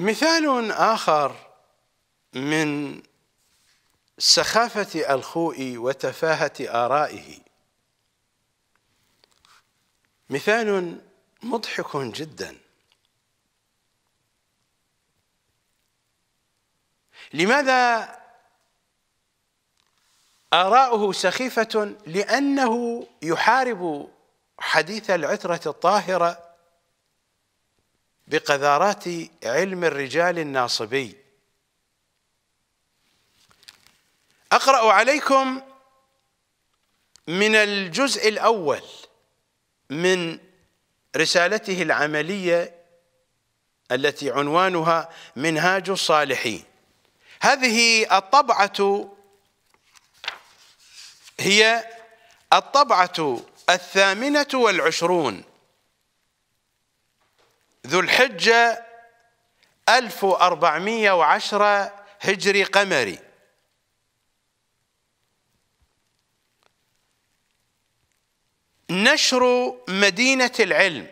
مثال آخر من سخافة الخوء وتفاهة آرائه مثال مضحك جدا لماذا آراؤه سخيفة لأنه يحارب حديث العترة الطاهرة بقذارات علم الرجال الناصبي أقرأ عليكم من الجزء الأول من رسالته العملية التي عنوانها منهاج الصالحين هذه الطبعة هي الطبعة الثامنة والعشرون ذو الحجة 1410 هجري قمري نشر مدينة العلم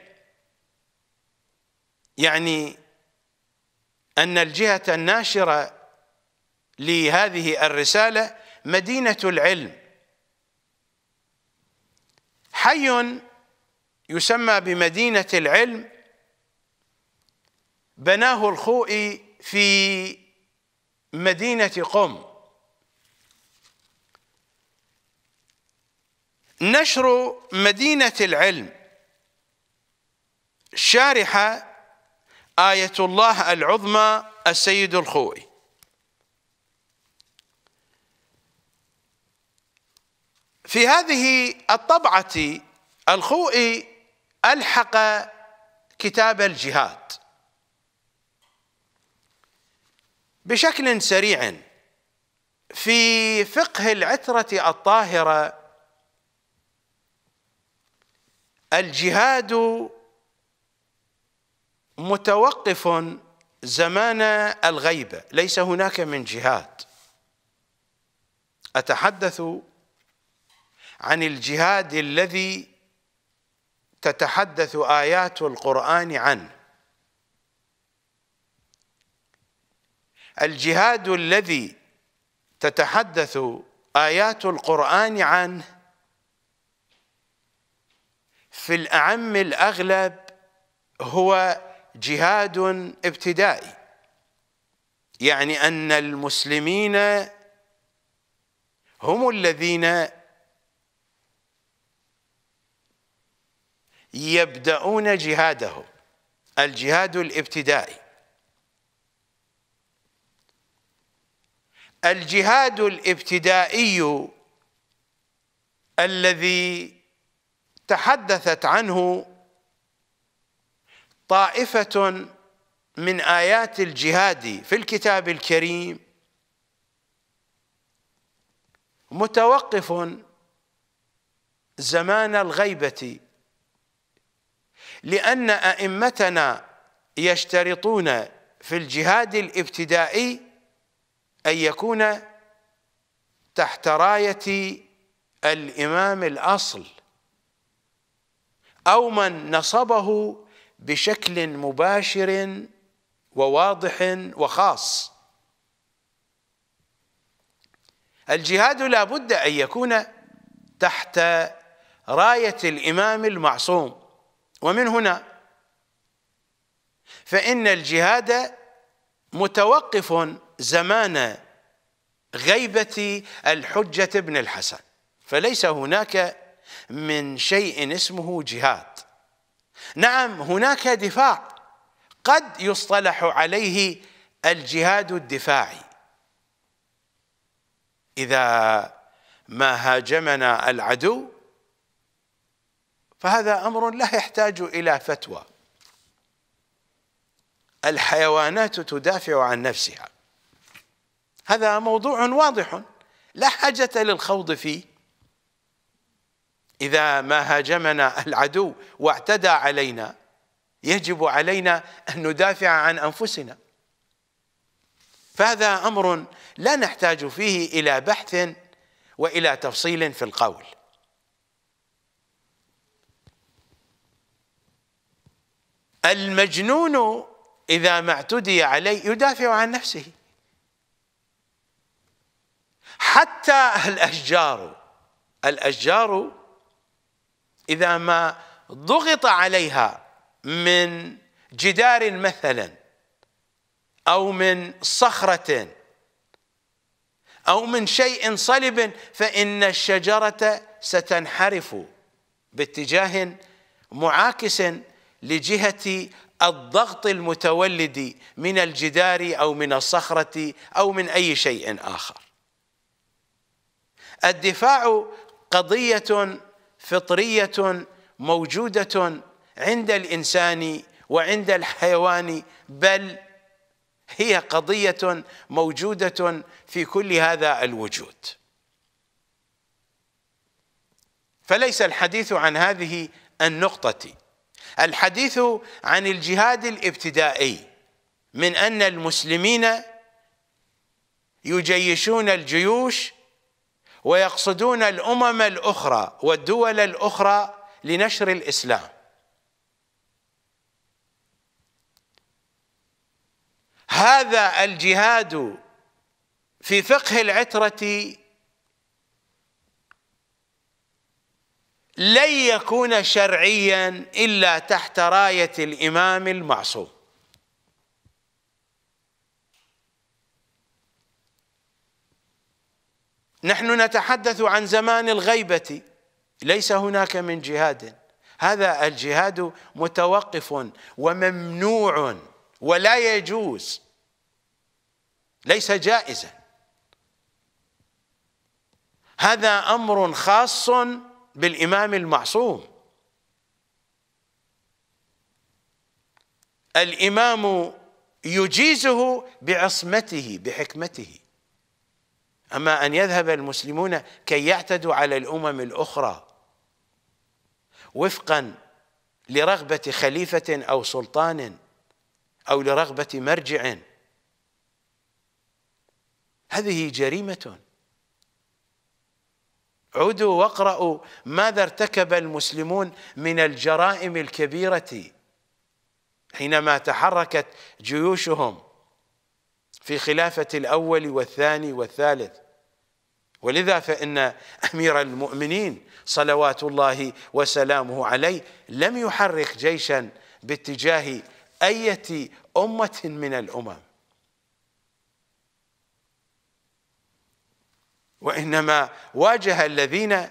يعني أن الجهة الناشرة لهذه الرسالة مدينة العلم حي يسمى بمدينة العلم بناه الخوئي في مدينة قم نشر مدينة العلم شارحة آية الله العظمى السيد الخوئي في هذه الطبعة الخوئي ألحق كتاب الجهاد بشكل سريع في فقه العترة الطاهرة الجهاد متوقف زمان الغيبة ليس هناك من جهاد أتحدث عن الجهاد الذي تتحدث آيات القرآن عنه الجهاد الذي تتحدث آيات القرآن عنه في الأعم الأغلب هو جهاد ابتدائي يعني أن المسلمين هم الذين يبدأون جهادهم الجهاد الابتدائي الجهاد الابتدائي الذي تحدثت عنه طائفة من آيات الجهاد في الكتاب الكريم متوقف زمان الغيبة لأن أئمتنا يشترطون في الجهاد الابتدائي أن يكون تحت راية الإمام الأصل أو من نصبه بشكل مباشر وواضح وخاص الجهاد لا بد أن يكون تحت راية الإمام المعصوم ومن هنا فإن الجهاد متوقف زمان غيبة الحجة بن الحسن فليس هناك من شيء اسمه جهاد نعم هناك دفاع قد يصطلح عليه الجهاد الدفاعي إذا ما هاجمنا العدو فهذا أمر لا يحتاج إلى فتوى الحيوانات تدافع عن نفسها هذا موضوع واضح لا حاجة للخوض فيه إذا ما هاجمنا العدو واعتدى علينا يجب علينا أن ندافع عن أنفسنا فهذا أمر لا نحتاج فيه إلى بحث وإلى تفصيل في القول المجنون إذا ما اعتدي عليه يدافع عن نفسه حتى الأشجار الأشجار إذا ما ضغط عليها من جدار مثلا أو من صخرة أو من شيء صلب فإن الشجرة ستنحرف باتجاه معاكس لجهة الضغط المتولد من الجدار أو من الصخرة أو من أي شيء آخر الدفاع قضية فطرية موجودة عند الإنسان وعند الحيوان بل هي قضية موجودة في كل هذا الوجود فليس الحديث عن هذه النقطة الحديث عن الجهاد الابتدائي من أن المسلمين يجيشون الجيوش ويقصدون الامم الاخرى والدول الاخرى لنشر الاسلام هذا الجهاد في فقه العتره لن يكون شرعيا الا تحت رايه الامام المعصوم نحن نتحدث عن زمان الغيبة ليس هناك من جهاد هذا الجهاد متوقف وممنوع ولا يجوز ليس جائزا هذا أمر خاص بالإمام المعصوم الإمام يجيزه بعصمته بحكمته أما أن يذهب المسلمون كي يعتدوا على الأمم الأخرى وفقا لرغبة خليفة أو سلطان أو لرغبة مرجع هذه جريمة عودوا واقرأوا ماذا ارتكب المسلمون من الجرائم الكبيرة حينما تحركت جيوشهم في خلافة الأول والثاني والثالث ولذا فإن أمير المؤمنين صلوات الله وسلامه عليه لم يحرك جيشا باتجاه أية أمة من الأمم وإنما واجه الذين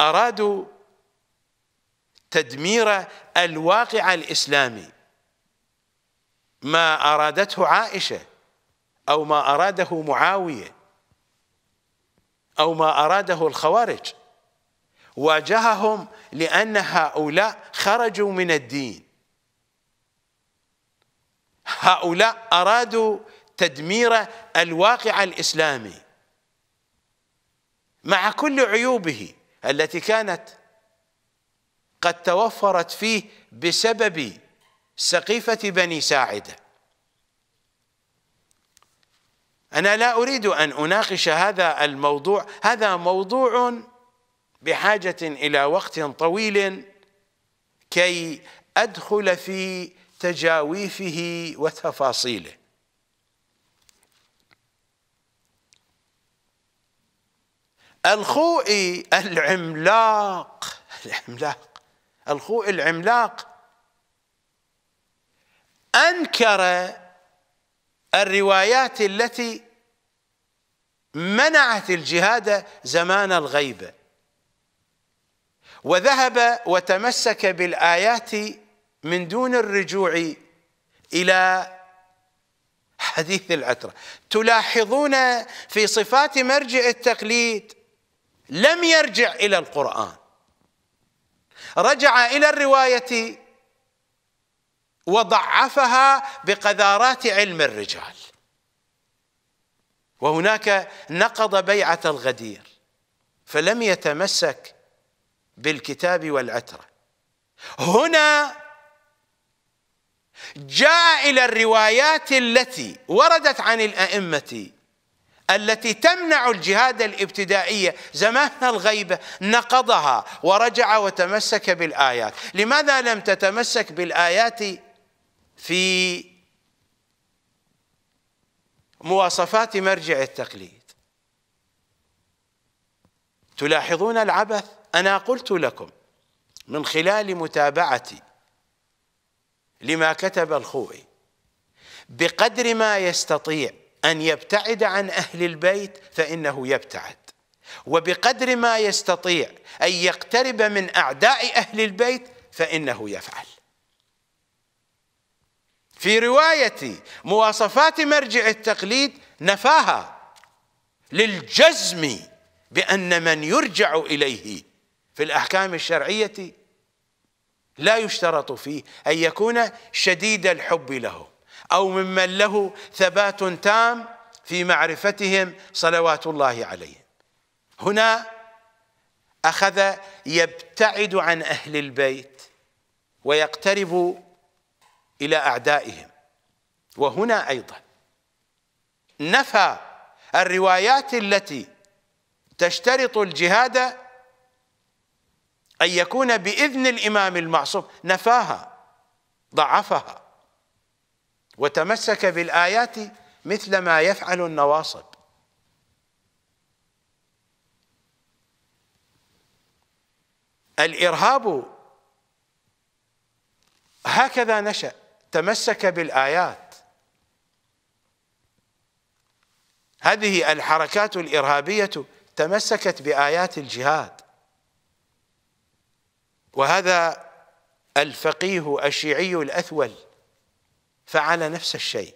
أرادوا تدمير الواقع الإسلامي ما أرادته عائشة أو ما أراده معاوية أو ما أراده الخوارج واجههم لأن هؤلاء خرجوا من الدين هؤلاء أرادوا تدمير الواقع الإسلامي مع كل عيوبه التي كانت قد توفرت فيه بسبب سقيفة بني ساعده أنا لا أريد أن أناقش هذا الموضوع هذا موضوع بحاجة إلى وقت طويل كي أدخل في تجاويفه وتفاصيله الخوئي العملاق العملاق الخوئي العملاق أنكر الروايات التي منعت الجهاد زمان الغيبة وذهب وتمسك بالآيات من دون الرجوع إلى حديث العترة تلاحظون في صفات مرجع التقليد لم يرجع إلى القرآن رجع إلى الرواية وضعفها بقذارات علم الرجال وهناك نقض بيعة الغدير فلم يتمسك بالكتاب والعترة هنا جاء إلى الروايات التي وردت عن الأئمة التي تمنع الجهاد الابتدائية زمان الغيبة نقضها ورجع وتمسك بالآيات لماذا لم تتمسك بالآيات في مواصفات مرجع التقليد تلاحظون العبث أنا قلت لكم من خلال متابعتي لما كتب الخوئي بقدر ما يستطيع أن يبتعد عن أهل البيت فإنه يبتعد وبقدر ما يستطيع أن يقترب من أعداء أهل البيت فإنه يفعل في رواية مواصفات مرجع التقليد نفاها للجزم بأن من يرجع إليه في الأحكام الشرعية لا يشترط فيه أن يكون شديد الحب له أو ممن له ثبات تام في معرفتهم صلوات الله عليهم هنا أخذ يبتعد عن أهل البيت ويقترب إلى أعدائهم وهنا أيضا نفى الروايات التي تشترط الجهاد أن يكون بإذن الإمام المعصوم نفاها ضعفها وتمسك بالآيات مثل ما يفعل النواصب الإرهاب هكذا نشأ تمسك بالآيات هذه الحركات الإرهابية تمسكت بآيات الجهاد وهذا الفقيه الشيعي الأثول فعل نفس الشيء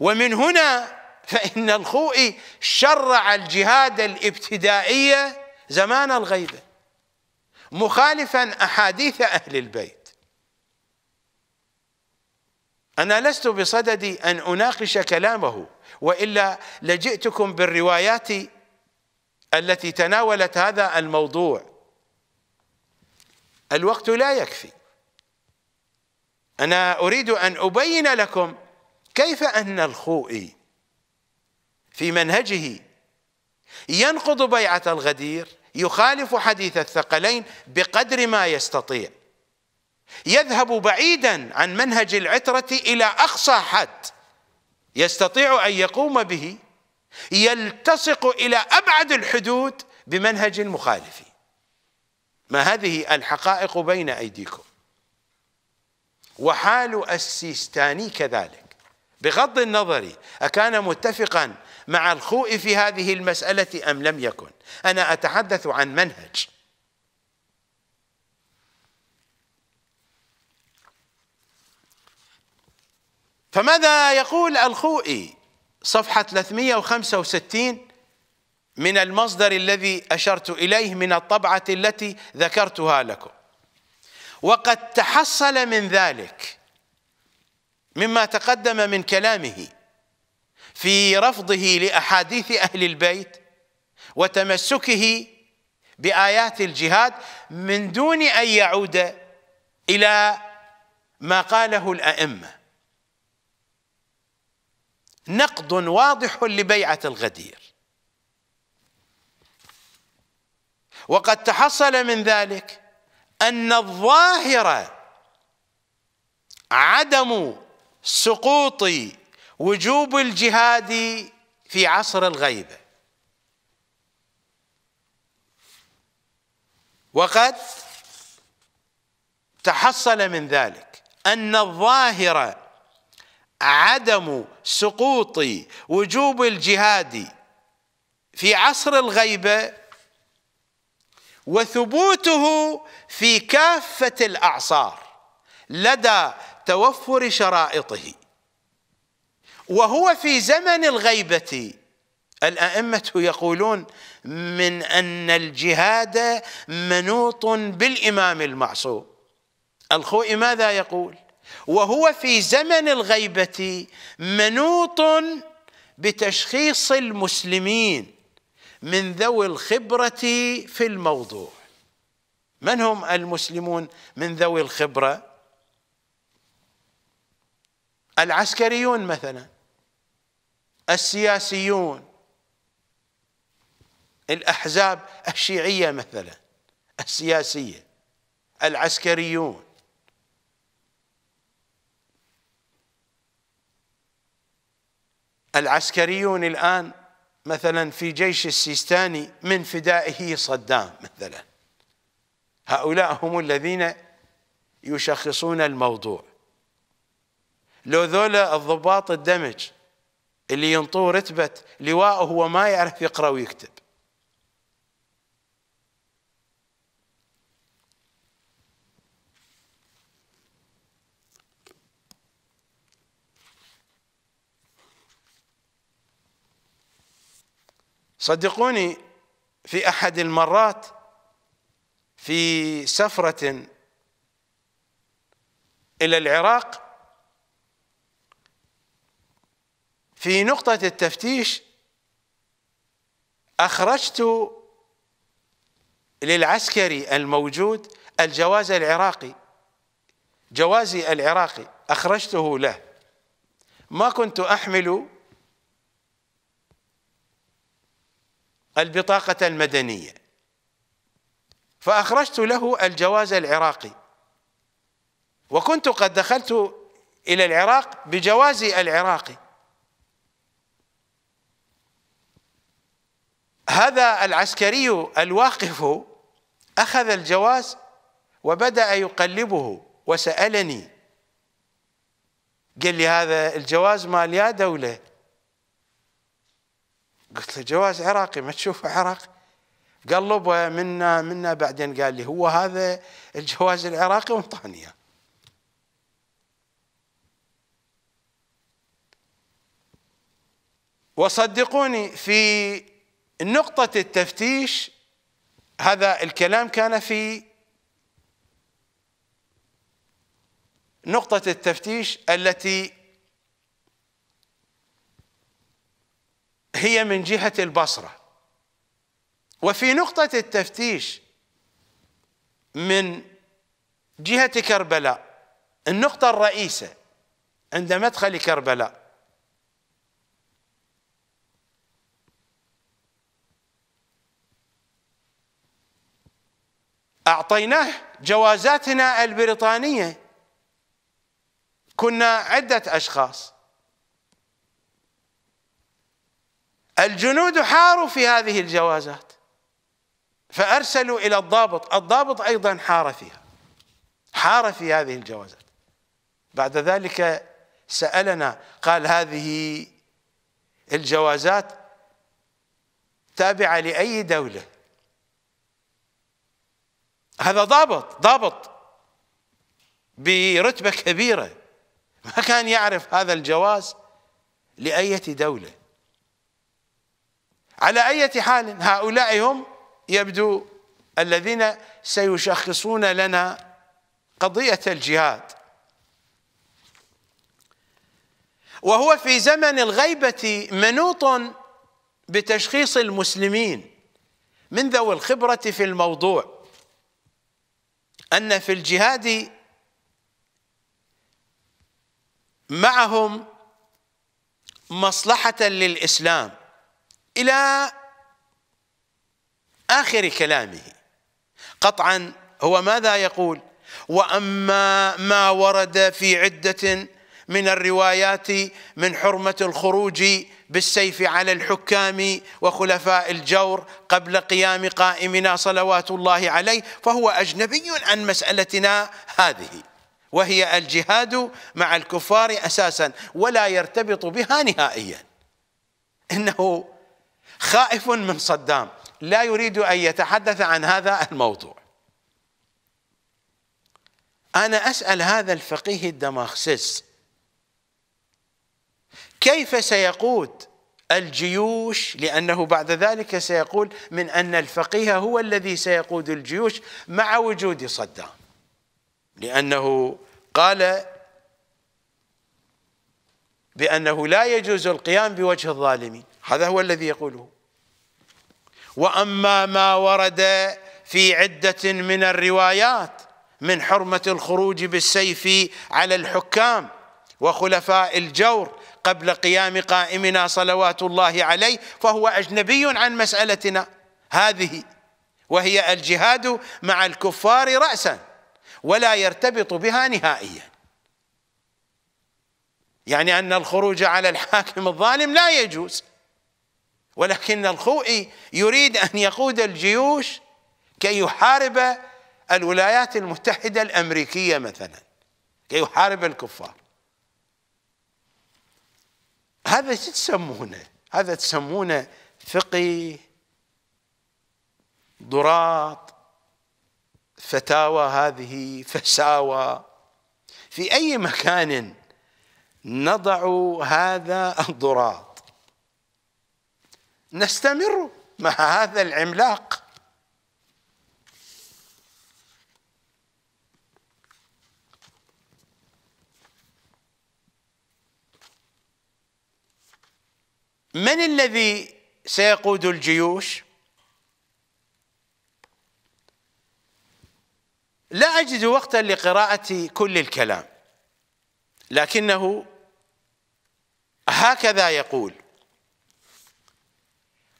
ومن هنا فإن الخوئي شرع الجهاد الابتدائية زمان الغيبة مخالفا أحاديث أهل البيت أنا لست بصدد أن أناقش كلامه وإلا لجئتكم بالروايات التي تناولت هذا الموضوع الوقت لا يكفي أنا أريد أن أبين لكم كيف أن الخوئي في منهجه ينقض بيعة الغدير يخالف حديث الثقلين بقدر ما يستطيع يذهب بعيدا عن منهج العترة إلى أقصى حد يستطيع أن يقوم به يلتصق إلى أبعد الحدود بمنهج المخالف ما هذه الحقائق بين أيديكم وحال السيستاني كذلك بغض النظر أكان متفقا مع الخوء في هذه المسألة أم لم يكن أنا أتحدث عن منهج فماذا يقول الخوئي صفحة 365 من المصدر الذي أشرت إليه من الطبعة التي ذكرتها لكم وقد تحصل من ذلك مما تقدم من كلامه في رفضه لأحاديث أهل البيت وتمسكه بآيات الجهاد من دون أن يعود إلى ما قاله الأئمة نقض واضح لبيعة الغدير وقد تحصل من ذلك أن الظاهرة عدم سقوط وجوب الجهاد في عصر الغيبة وقد تحصل من ذلك أن الظاهرة عدم سقوط وجوب الجهاد في عصر الغيبة وثبوته في كافة الأعصار لدى توفر شرائطه وهو في زمن الغيبة الأئمة يقولون من أن الجهاد منوط بالإمام المعصوم الخوئي ماذا يقول وهو في زمن الغيبة منوط بتشخيص المسلمين من ذوي الخبرة في الموضوع من هم المسلمون من ذوي الخبرة العسكريون مثلا السياسيون الأحزاب الشيعية مثلا السياسية العسكريون العسكريون الآن مثلا في جيش السيستاني من فدائه صدام مثلا هؤلاء هم الذين يشخصون الموضوع لو ذولا الضباط الدمج اللي ينطوه رتبة لواءه هو ما يعرف يقرأ ويكتب صدقوني في احد المرات في سفره الى العراق في نقطه التفتيش اخرجت للعسكري الموجود الجواز العراقي جوازي العراقي اخرجته له ما كنت احمل البطاقة المدنية فأخرجت له الجواز العراقي وكنت قد دخلت إلى العراق بجوازي العراقي هذا العسكري الواقف أخذ الجواز وبدأ يقلبه وسألني قال لي هذا الجواز مال يا دولة قلت له جواز عراقي ما تشوفه عراقي قلبه منا منا بعدين قال لي هو هذا الجواز العراقي وانطاني اياه وصدقوني في نقطة التفتيش هذا الكلام كان في نقطة التفتيش التي هي من جهة البصرة وفي نقطة التفتيش من جهة كربلاء النقطة الرئيسة عند مدخل كربلاء أعطيناه جوازاتنا البريطانية كنا عدة أشخاص الجنود حاروا في هذه الجوازات فأرسلوا إلى الضابط الضابط أيضا حار فيها حار في هذه الجوازات بعد ذلك سألنا قال هذه الجوازات تابعة لأي دولة هذا ضابط ضابط برتبة كبيرة ما كان يعرف هذا الجواز لأية دولة على أي حال هؤلاء هم يبدو الذين سيشخصون لنا قضية الجهاد وهو في زمن الغيبة منوط بتشخيص المسلمين من ذوي الخبرة في الموضوع أن في الجهاد معهم مصلحة للإسلام إلى آخر كلامه قطعا هو ماذا يقول وأما ما ورد في عدة من الروايات من حرمة الخروج بالسيف على الحكام وخلفاء الجور قبل قيام قائمنا صلوات الله عليه فهو أجنبي عن مسألتنا هذه وهي الجهاد مع الكفار أساسا ولا يرتبط بها نهائيا إنه خائف من صدام لا يريد أن يتحدث عن هذا الموضوع أنا أسأل هذا الفقيه الدماخسس كيف سيقود الجيوش لأنه بعد ذلك سيقول من أن الفقيه هو الذي سيقود الجيوش مع وجود صدام لأنه قال بأنه لا يجوز القيام بوجه الظالمين هذا هو الذي يقوله وأما ما ورد في عدة من الروايات من حرمة الخروج بالسيف على الحكام وخلفاء الجور قبل قيام قائمنا صلوات الله عليه فهو أجنبي عن مسألتنا هذه وهي الجهاد مع الكفار رأسا ولا يرتبط بها نهائيا يعني أن الخروج على الحاكم الظالم لا يجوز ولكن الخوئي يريد أن يقود الجيوش كي يحارب الولايات المتحدة الأمريكية مثلا كي يحارب الكفار هذا شو تسمونه هذا تسمونه فقه ضراط فتاوى هذه فساوى في أي مكان نضع هذا الضراط نستمر مع هذا العملاق من الذي سيقود الجيوش لا أجد وقتا لقراءة كل الكلام لكنه هكذا يقول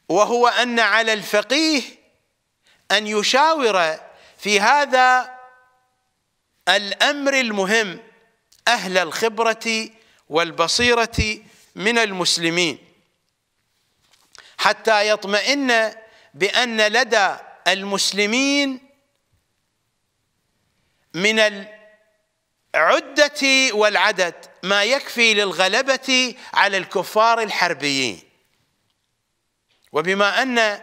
وهو أن على الفقيه أن يشاور في هذا الأمر المهم أهل الخبرة والبصيرة من المسلمين حتى يطمئن بأن لدى المسلمين من العدة والعدد ما يكفي للغلبة على الكفار الحربيين وبما أن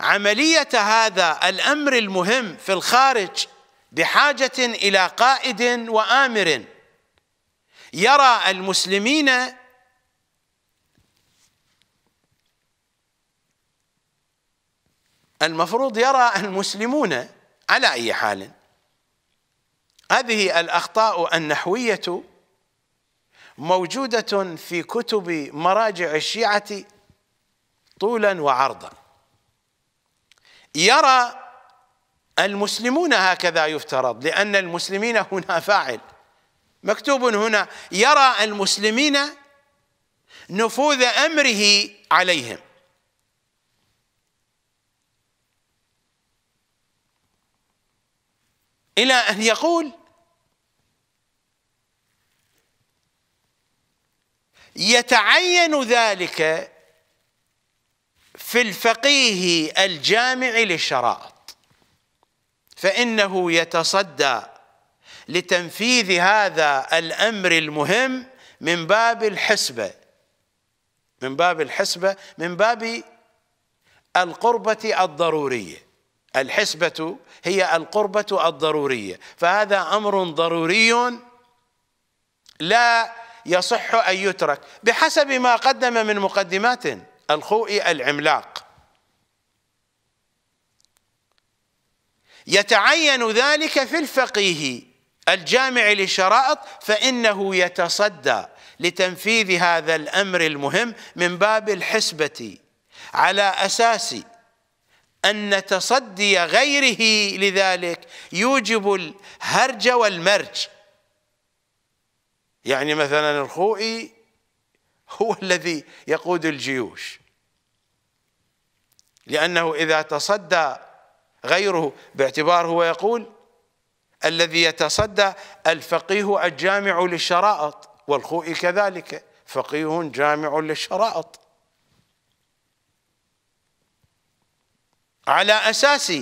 عملية هذا الأمر المهم في الخارج بحاجة إلى قائد وآمر يرى المسلمين المفروض يرى المسلمون على أي حال هذه الأخطاء النحوية موجودة في كتب مراجع الشيعة طولا وعرضا يرى المسلمون هكذا يفترض لأن المسلمين هنا فاعل مكتوب هنا يرى المسلمين نفوذ أمره عليهم إلى أن يقول يتعين ذلك في الفقيه الجامع للشرائط فإنه يتصدى لتنفيذ هذا الأمر المهم من باب الحسبة من باب الحسبة من باب القربة الضرورية الحسبة هي القربة الضرورية فهذا أمر ضروري لا يصح أن يترك بحسب ما قدم من مقدمات الخوئي العملاق يتعين ذلك في الفقيه الجامع للشرائط فإنه يتصدى لتنفيذ هذا الأمر المهم من باب الحسبة على أساس أن تصدي غيره لذلك يوجب الهرج والمرج يعني مثلا الخوئي هو الذي يقود الجيوش لأنه إذا تصدى غيره باعتبار هو يقول الذي يتصدى الفقيه الجامع للشرائط والخوئي كذلك فقيه جامع للشرائط على أساس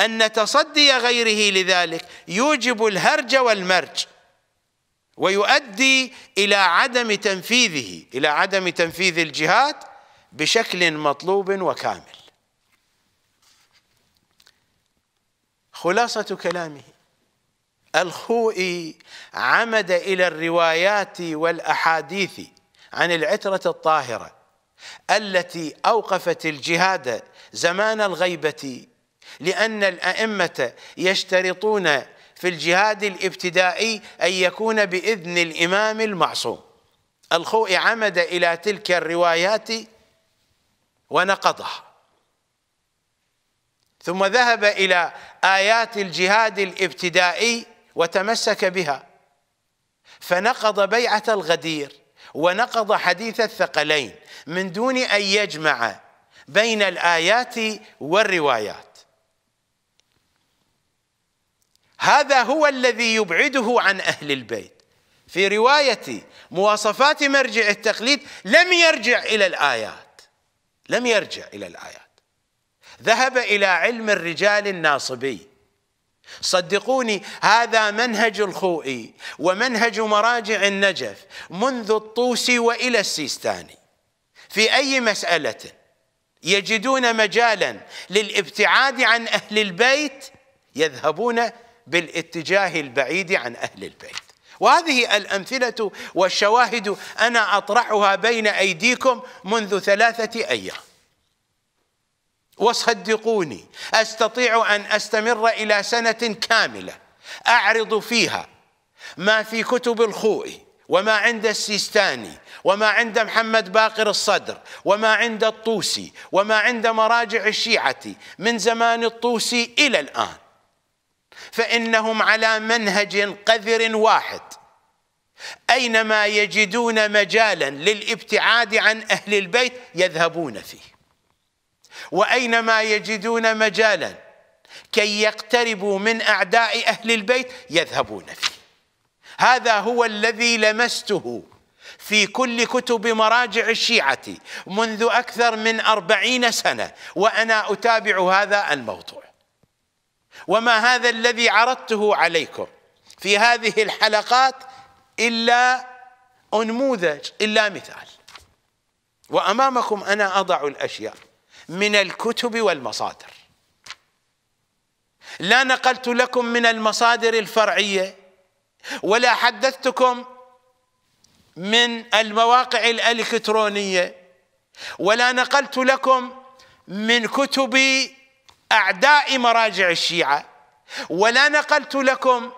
أن تصدي غيره لذلك يوجب الهرج والمرج ويؤدي إلى عدم تنفيذه إلى عدم تنفيذ الجهاد بشكل مطلوب وكامل خلاصة كلامه الخوئي عمد إلى الروايات والأحاديث عن العترة الطاهرة التي أوقفت الجهاد زمان الغيبة لأن الأئمة يشترطون في الجهاد الابتدائي أن يكون بإذن الإمام المعصوم الخوئي عمد إلى تلك الروايات ونقضها ثم ذهب الى ايات الجهاد الابتدائي وتمسك بها فنقض بيعه الغدير ونقض حديث الثقلين من دون ان يجمع بين الايات والروايات هذا هو الذي يبعده عن اهل البيت في روايه مواصفات مرجع التقليد لم يرجع الى الايات لم يرجع الى الايات ذهب إلى علم الرجال الناصبي صدقوني هذا منهج الخوئي ومنهج مراجع النجف منذ الطوسي وإلى السيستاني في أي مسألة يجدون مجالا للابتعاد عن أهل البيت يذهبون بالاتجاه البعيد عن أهل البيت وهذه الأمثلة والشواهد أنا أطرحها بين أيديكم منذ ثلاثة أيام وصدقوني استطيع ان استمر الى سنه كامله اعرض فيها ما في كتب الخوئي وما عند السيستاني وما عند محمد باقر الصدر وما عند الطوسي وما عند مراجع الشيعة من زمان الطوسي إلى الآن فإنهم على منهج قذر واحد أينما يجدون مجالا للابتعاد عن أهل البيت يذهبون فيه واينما يجدون مجالا كي يقتربوا من اعداء اهل البيت يذهبون فيه هذا هو الذي لمسته في كل كتب مراجع الشيعة منذ أكثر من أربعين سنة وأنا أتابع هذا الموضوع وما هذا الذي عرضته عليكم في هذه الحلقات إلا أنموذج إلا مثال وأمامكم أنا أضع الأشياء من الكتب والمصادر لا نقلت لكم من المصادر الفرعية ولا حدثتكم من المواقع الإلكترونية ولا نقلت لكم من كتب أعداء مراجع الشيعة ولا نقلت لكم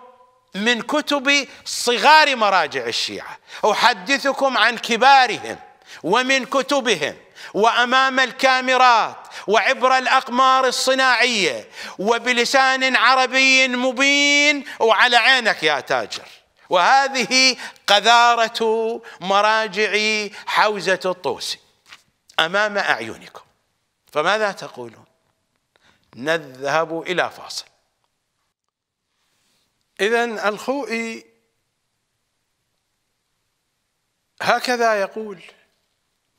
من كتب صغار مراجع الشيعة أحدثكم عن كبارهم ومن كتبهم وامام الكاميرات وعبر الاقمار الصناعيه وبلسان عربي مبين وعلى عينك يا تاجر وهذه قذاره مراجع حوزه الطوسي امام اعينكم فماذا تقولون نذهب الى فاصل اذا الخوئي هكذا يقول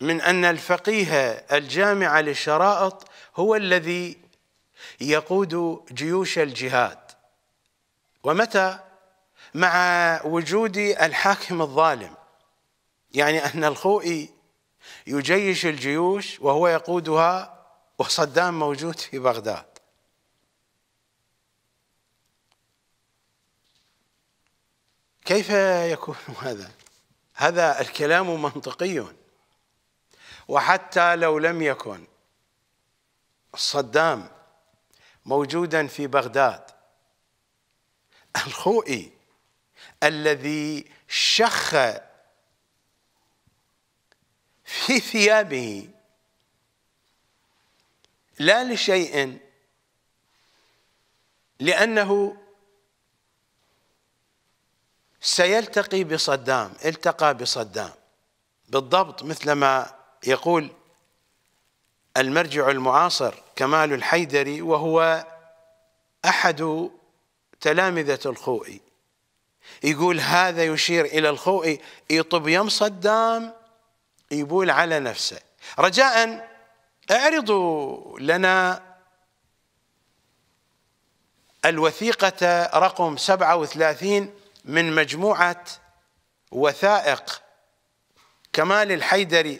من أن الفقيه الجامع للشرائط هو الذي يقود جيوش الجهاد ومتى مع وجود الحاكم الظالم يعني أن الخوئي يجيش الجيوش وهو يقودها وصدام موجود في بغداد كيف يكون هذا؟ هذا الكلام منطقي وحتى لو لم يكن صدام موجودا في بغداد الخوئي الذي شخ في ثيابه لا لشيء لأنه سيلتقي بصدام التقى بصدام بالضبط مثلما يقول المرجع المعاصر كمال الحيدري وهو أحد تلامذة الخوئي يقول هذا يشير إلى الخوئي يطب يم صدام يبول على نفسه رجاء اعرضوا لنا الوثيقة رقم 37 من مجموعة وثائق كمال الحيدري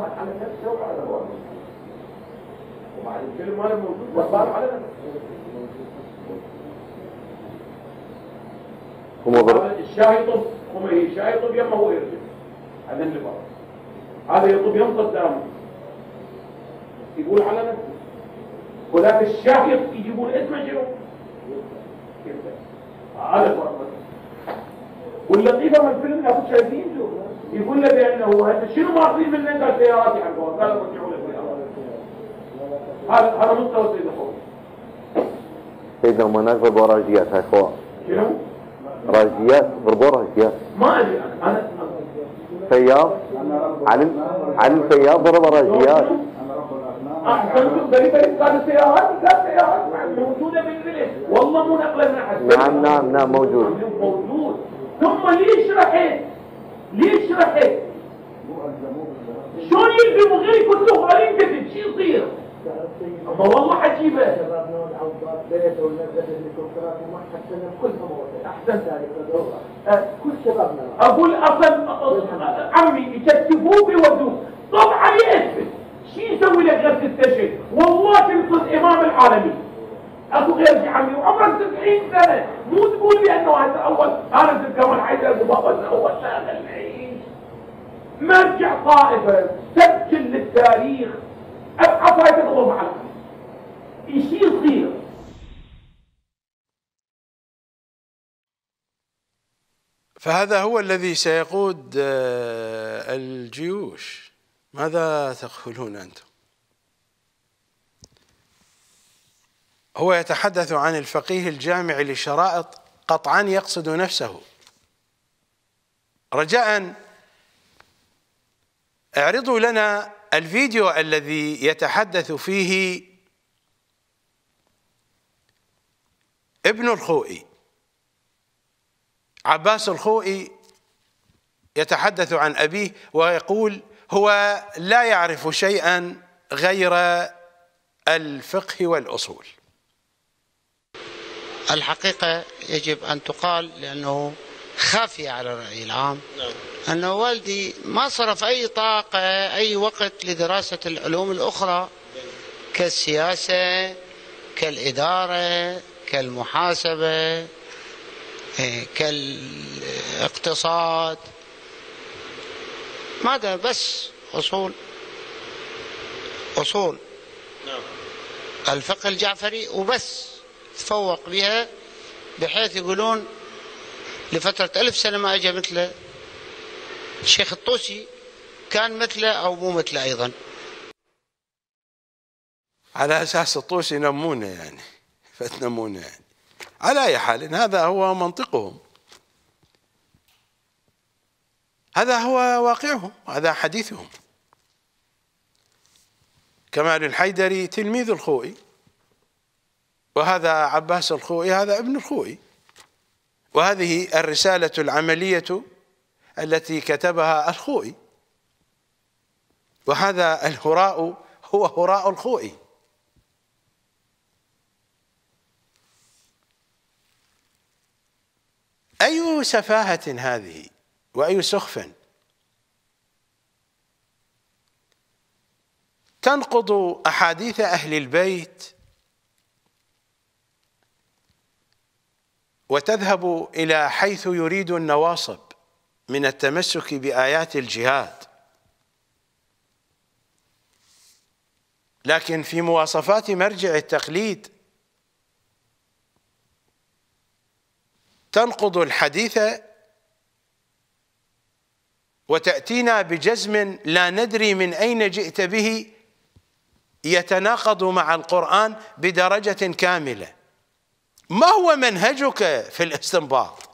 على نفسه وعلى الوضع وبعد الكلمة أنا موجود والبعض على نفسه الشاه يطب هم الشاه يطب يما هو يرجع هذا اللي برا هذا يطب ينطب قدامه يقول على نفسه وذاك الشاه يجيبون اسمه شنو؟ هذا فرق واللطيفة من الفيلم لابد شايفين شو يقول لك بأنه هذا شنو معطيه من عند السيارات يا حبيبي قال رجعوا للسيارات هذا هذا مستوى سيد اخوه سيدنا هناك ضربوا راجيات هاي اخوان شنو؟ راجيات ضربوا راجيات ما ادري انا فياض علم علم فياض ضرب راجيات احسنتم بريد بريد قال السيارات لا سيارات موجوده بالفيلم والله مو نقله من احد نعم نعم نعم موجود موجود ثم ليش رحت ليه الشباب حلو شو اللي بغير كلهم قاعدين كده شي يصير اما والله عجيبه شبابنا والعوضات او بيت ولا بيت وما حسنا كل احسن ذلك كل شبابنا اقول اصلا عمي يكتبوه بيودوه طبعا عليه شو يسوي لك غسل السجن والله تنقذ امام العالمين ابو غير عمي وعمرك 90 سنه مو تقول لي انه هذا اول انا تتكون حيث ابو بابا انه هو شاغل العيش مرجع طائفه سجل للتاريخ ابحث هاي تضرب على شيء يصير فهذا هو الذي سيقود آه، الجيوش ماذا تقولون انتم هو يتحدث عن الفقيه الجامع لشرائط قطعا يقصد نفسه رجاء اعرضوا لنا الفيديو الذي يتحدث فيه ابن الخوئي عباس الخوئي يتحدث عن أبيه ويقول هو لا يعرف شيئا غير الفقه والأصول الحقيقة يجب أن تقال لأنه خافية على الرأي العام نعم. أن والدي ما صرف أي طاقة أي وقت لدراسة العلوم الأخرى كالسياسة كالإدارة كالمحاسبة إيه، كالاقتصاد ماذا بس أصول أصول نعم. الفقه الجعفري وبس تفوق بها بحيث يقولون لفترة ألف سنة ما أجا مثله الشيخ الطوسي كان مثله أو مو مثله أيضا على أساس الطوسي ينمونه يعني فتنمونه يعني على أي حال هذا هو منطقهم هذا هو واقعهم هذا حديثهم كمال الحيدري تلميذ الخوئي وهذا عباس الخوئي هذا ابن الخوئي وهذه الرسالة العملية التي كتبها الخوئي وهذا الهراء هو هراء الخوئي أي سفاهة هذه وأي سخف تنقض أحاديث أهل البيت وتذهب إلى حيث يريد النواصب من التمسك بآيات الجهاد لكن في مواصفات مرجع التقليد تنقض الحديث وتأتينا بجزم لا ندري من أين جئت به يتناقض مع القرآن بدرجة كاملة ما هو منهجك في الاستنباط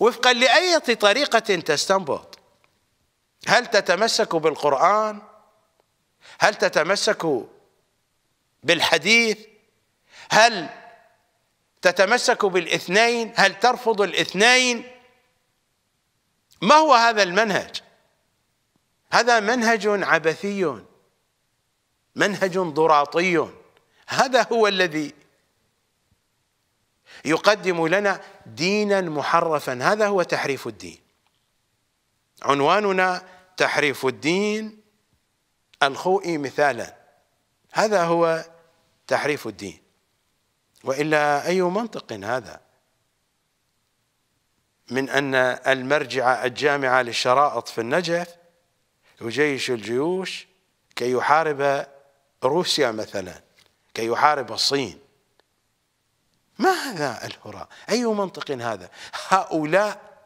وفقا لأي طريقة تستنبط هل تتمسك بالقرآن هل تتمسك بالحديث هل تتمسك بالاثنين هل ترفض الاثنين ما هو هذا المنهج هذا منهج عبثي منهج ضراطي هذا هو الذي يقدم لنا دينا محرفا هذا هو تحريف الدين عنواننا تحريف الدين الخوئي مثالا هذا هو تحريف الدين وإلا أي منطق هذا من أن المرجع الجامعة للشرائط في النجف يجيش الجيوش كي يحارب روسيا مثلا كي يحارب الصين ما هذا الهراء أي منطق هذا هؤلاء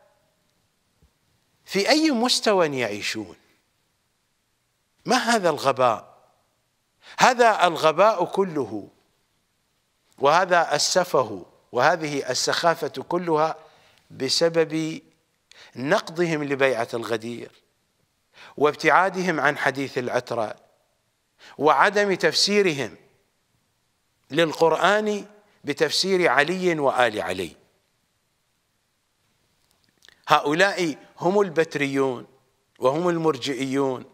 في أي مستوى يعيشون ما هذا الغباء هذا الغباء كله وهذا السفه وهذه السخافة كلها بسبب نقضهم لبيعة الغدير وابتعادهم عن حديث العترة وعدم تفسيرهم للقرآن بتفسير علي وآل علي هؤلاء هم البتريون وهم المرجئيون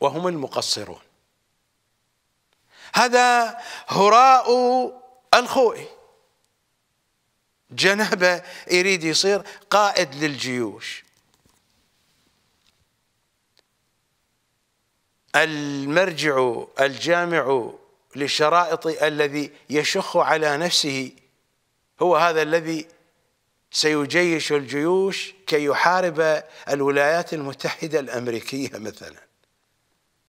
وهم المقصرون هذا هراء الخوئي جنابه يريد يصير قائد للجيوش المرجع الجامع للشرائط الذي يشخ على نفسه هو هذا الذي سيجيش الجيوش كي يحارب الولايات المتحدة الأمريكية مثلا